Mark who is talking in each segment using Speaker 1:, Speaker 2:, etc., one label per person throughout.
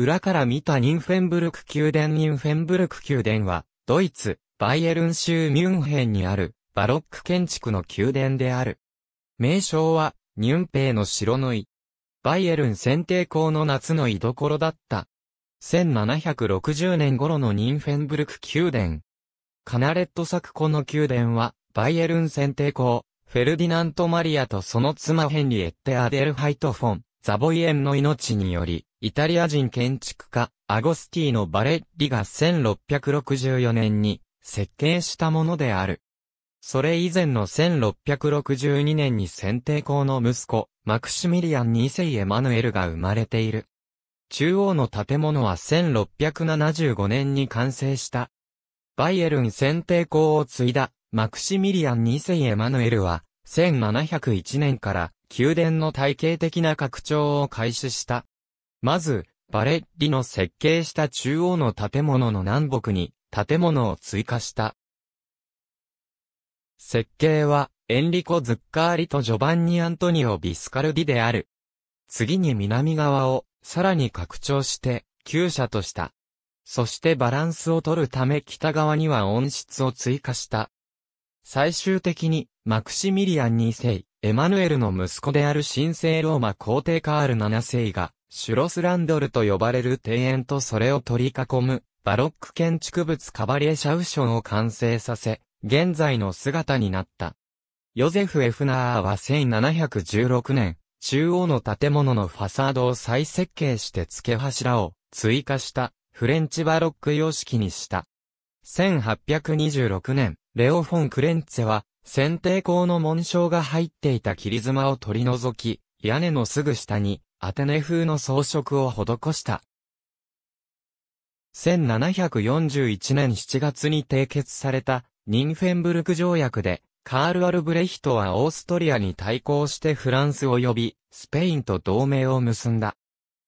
Speaker 1: 裏から見たニンフェンブルク宮殿ニンフェンブルク宮殿は、ドイツ、バイエルン州ミュンヘンにある、バロック建築の宮殿である。名称は、ニュンペイの城の井。バイエルン選定校の夏の居所だった。1760年頃のニンフェンブルク宮殿。カナレット作庫の宮殿は、バイエルン選定校、フェルディナント・マリアとその妻ヘンリエッテ・アデルハイト・フォン、ザボイエンの命により、イタリア人建築家、アゴスティーノ・バレッリが1664年に設計したものである。それ以前の1662年に選定校の息子、マクシミリアン2世エマヌエルが生まれている。中央の建物は1675年に完成した。バイエルン選定校を継いだ、マクシミリアン2世エマヌエルは、1701年から宮殿の体系的な拡張を開始した。まず、バレッリの設計した中央の建物の南北に建物を追加した。設計は、エンリコ・ズッカーリとジョバンニ・アントニオ・ビスカルディである。次に南側を、さらに拡張して、旧社とした。そしてバランスを取るため北側には温室を追加した。最終的に、マクシミリアン2世、エマヌエルの息子である神聖ローマ皇帝カール7世が、シュロスランドルと呼ばれる庭園とそれを取り囲む、バロック建築物カバリエシャウションを完成させ、現在の姿になった。ヨゼフ・エフナーは1716年、中央の建物のファサードを再設計して付け柱を追加したフレンチバロック様式にした。1826年、レオ・フォン・クレンツェは、選定校の紋章が入っていた切り妻を取り除き、屋根のすぐ下に、アテネ風の装飾を施した。1741年7月に締結されたニンフェンブルク条約で、カール・アルブレヒトはオーストリアに対抗してフランス及びスペインと同盟を結んだ。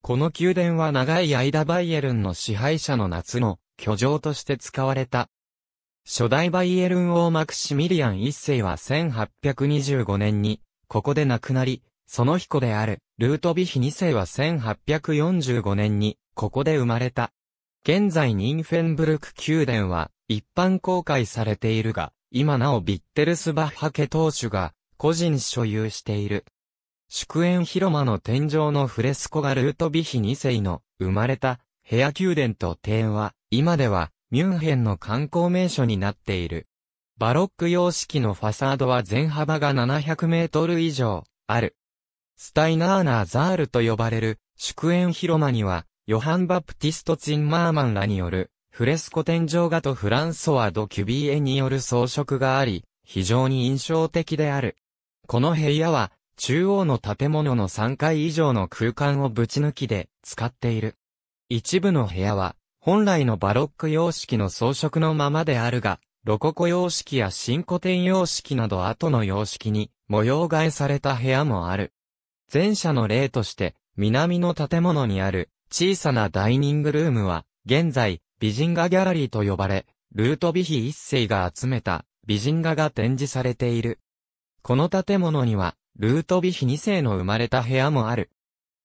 Speaker 1: この宮殿は長い間バイエルンの支配者の夏の居城として使われた。初代バイエルン王マクシミリアン一世は1825年に、ここで亡くなり、その彦であるルートビヒ2世は1845年に、ここで生まれた。現在ニンフェンブルク宮殿は、一般公開されているが、今なおビッテルスバッハ家当主が、個人所有している。祝宴広間の天井のフレスコがルートビヒ2世の生まれたヘア宮殿と庭園は今ではミュンヘンの観光名所になっている。バロック様式のファサードは全幅が700メートル以上ある。スタイナーナーザールと呼ばれる祝宴広間には、ヨハン・バプティスト・ツンマーマンらによるフレスコ天井画とフランソワ・ド・キュビエによる装飾があり、非常に印象的である。この部屋は、中央の建物の3階以上の空間をぶち抜きで使っている。一部の部屋は、本来のバロック様式の装飾のままであるが、ロココ様式や新古典様式など後の様式に模様替えされた部屋もある。前者の例として、南の建物にある小さなダイニングルームは、現在、美人画ギャラリーと呼ばれ、ルートビヒ一世が集めた美人画が展示されている。この建物には、ルートビヒ二世の生まれた部屋もある。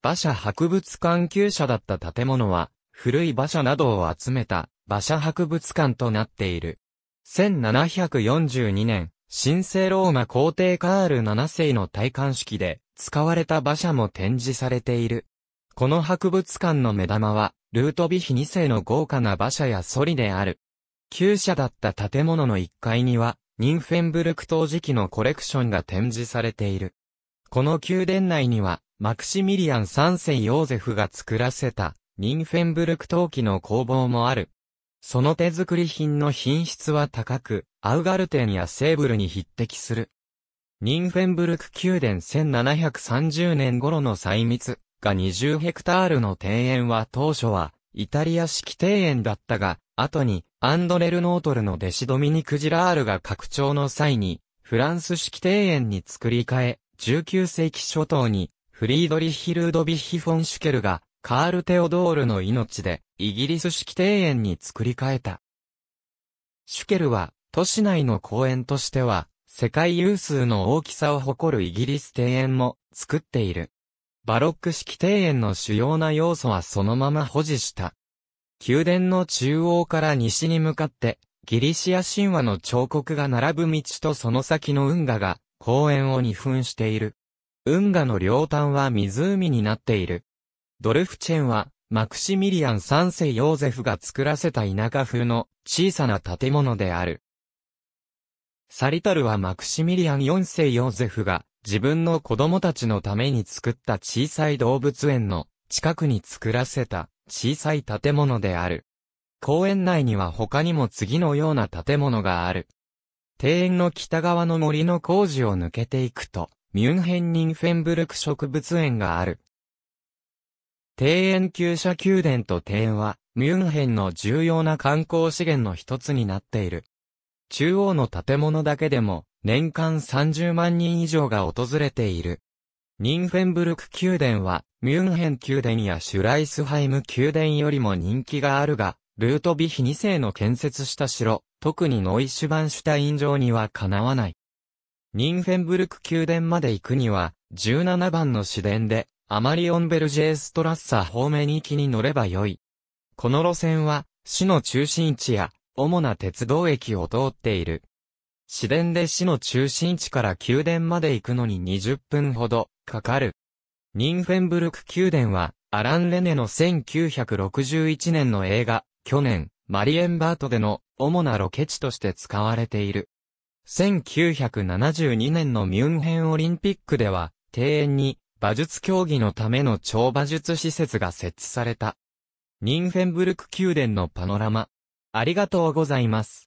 Speaker 1: 馬車博物館旧舎だった建物は、古い馬車などを集めた馬車博物館となっている。1742年、新生ローマ皇帝カール7世の戴冠式で、使われた馬車も展示されている。この博物館の目玉は、ルートビヒ2世の豪華な馬車やソリである。旧車だった建物の1階には、ニンフェンブルク陶磁器のコレクションが展示されている。この宮殿内には、マクシミリアン3世ヨーゼフが作らせた、ニンフェンブルク陶器の工房もある。その手作り品の品質は高く、アウガルテンやセーブルに匹敵する。ニンフェンブルク宮殿1730年頃の細密が20ヘクタールの庭園は当初はイタリア式庭園だったが、後にアンドレルノートルの弟子ドミニク・ジラールが拡張の際にフランス式庭園に作り変え、19世紀初頭にフリードリヒ・ルードビッヒ・フォン・シュケルがカール・テオドールの命でイギリス式庭園に作り変えた。シュケルは都市内の公園としては世界有数の大きさを誇るイギリス庭園も作っている。バロック式庭園の主要な要素はそのまま保持した。宮殿の中央から西に向かって、ギリシア神話の彫刻が並ぶ道とその先の運河が、公園を二分している。運河の両端は湖になっている。ドルフチェンは、マクシミリアン三世ヨーゼフが作らせた田舎風の小さな建物である。サリタルはマクシミリアン4世ヨーゼフが自分の子供たちのために作った小さい動物園の近くに作らせた小さい建物である。公園内には他にも次のような建物がある。庭園の北側の森の工事を抜けていくと、ミュンヘンニンフェンブルク植物園がある。庭園旧舎宮殿と庭園は、ミュンヘンの重要な観光資源の一つになっている。中央の建物だけでも年間30万人以上が訪れている。ニンフェンブルク宮殿はミュンヘン宮殿やシュライスハイム宮殿よりも人気があるが、ルートビヒ2世の建設した城、特にノイシュバンシュタイン城にはかなわない。ニンフェンブルク宮殿まで行くには、17番の市電で、アマリオンベルジェーストラッサ方面行きに乗ればよい。この路線は、市の中心地や主な鉄道駅を通っている。市電で市の中心地から宮殿まで行くのに20分ほどかかる。ニンフェンブルク宮殿は、アラン・レネの1961年の映画、去年、マリエンバートでの主なロケ地として使われている。1972年のミュンヘンオリンピックでは、庭園に馬術競技のための超馬術施設が設置された。ニンフェンブルク宮殿のパノラマ、ありがとうございます。